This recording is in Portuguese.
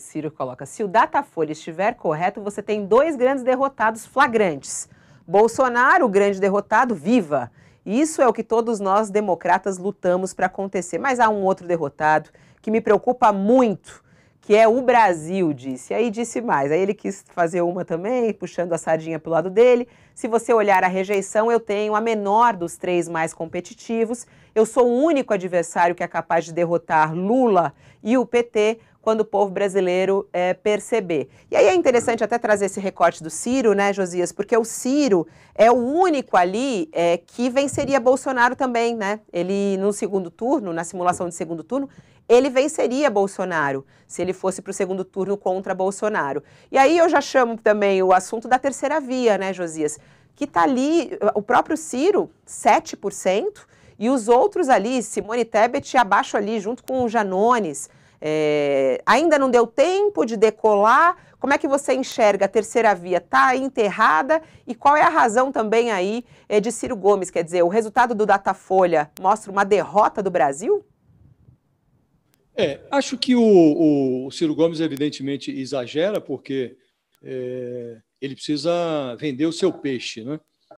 Ciro coloca: se o Datafolha estiver correto, você tem dois grandes derrotados flagrantes. Bolsonaro, o grande derrotado, viva! Isso é o que todos nós democratas lutamos para acontecer. Mas há um outro derrotado que me preocupa muito, que é o Brasil, disse. Aí disse mais. Aí ele quis fazer uma também, puxando a sardinha para o lado dele. Se você olhar a rejeição, eu tenho a menor dos três mais competitivos. Eu sou o único adversário que é capaz de derrotar Lula e o PT quando o povo brasileiro é, perceber. E aí é interessante até trazer esse recorte do Ciro, né, Josias? Porque o Ciro é o único ali é, que venceria Bolsonaro também, né? Ele, no segundo turno, na simulação de segundo turno, ele venceria Bolsonaro se ele fosse para o segundo turno contra Bolsonaro. E aí eu já chamo também o assunto da terceira via, né, Josias? Que está ali, o próprio Ciro, 7%, e os outros ali, Simone Tebet abaixo ali, junto com o Janones, é, ainda não deu tempo de decolar? Como é que você enxerga a terceira via? Está enterrada? E qual é a razão também aí é, de Ciro Gomes? Quer dizer, o resultado do Datafolha mostra uma derrota do Brasil? É, acho que o, o Ciro Gomes, evidentemente, exagera, porque é, ele precisa vender o seu peixe, né?